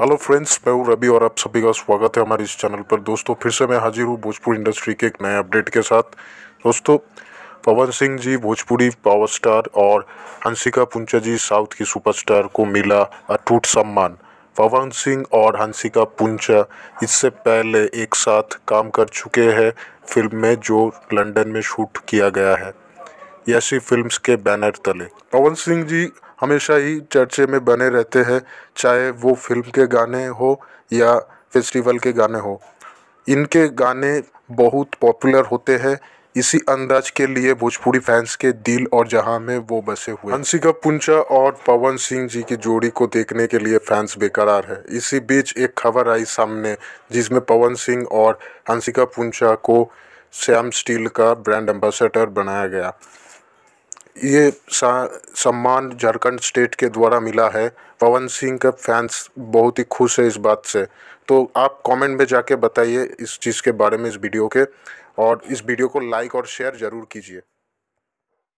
hello friends मैं हूँ रवि और आप सभी का स्वागत है हमारे इस चैनल पर दोस्तों फिर से मैं हाजिर हूँ भोजपुरी इंडस्ट्री के एक नए अपडेट के साथ दोस्तों पवन सिंह जी भोजपुरी पावर स्टार और हंसिका पुंचा जी साउथ की सुपरस्टार को मिला अटूट सम्मान पवन सिंह और हंसिका पुंचा इससे पहले एक साथ काम कर चुके हैं फिल्म में जो लंदन में शूट किया गया है ऐसी फिल्म्स के बैनर तले पवन सिंह जी हमेशा ही चर्चे में बने रहते हैं चाहे वो फिल्म के गाने हो या फेस्टिवल के गाने हो इनके गाने बहुत पॉपुलर होते हैं इसी अंदाज के लिए भोजपुरी फैंस के दिल और जहां में वो बसे हुए हंसिका पुंचा और पवन सिंह जी की जोड़ी को देखने के लिए फैंस बेकरार है इसी बीच एक खबर आई सामने जिसमें पवन सिंह और हंसिका पुंचा को श्याम स्टील का ब्रांड एम्बेसडर बनाया गया ये सम्मान झारखंड स्टेट के द्वारा मिला है पवन सिंह के फैंस बहुत ही खुश है इस बात से तो आप कमेंट में जाके बताइए इस चीज़ के बारे में इस वीडियो के और इस वीडियो को लाइक और शेयर ज़रूर कीजिए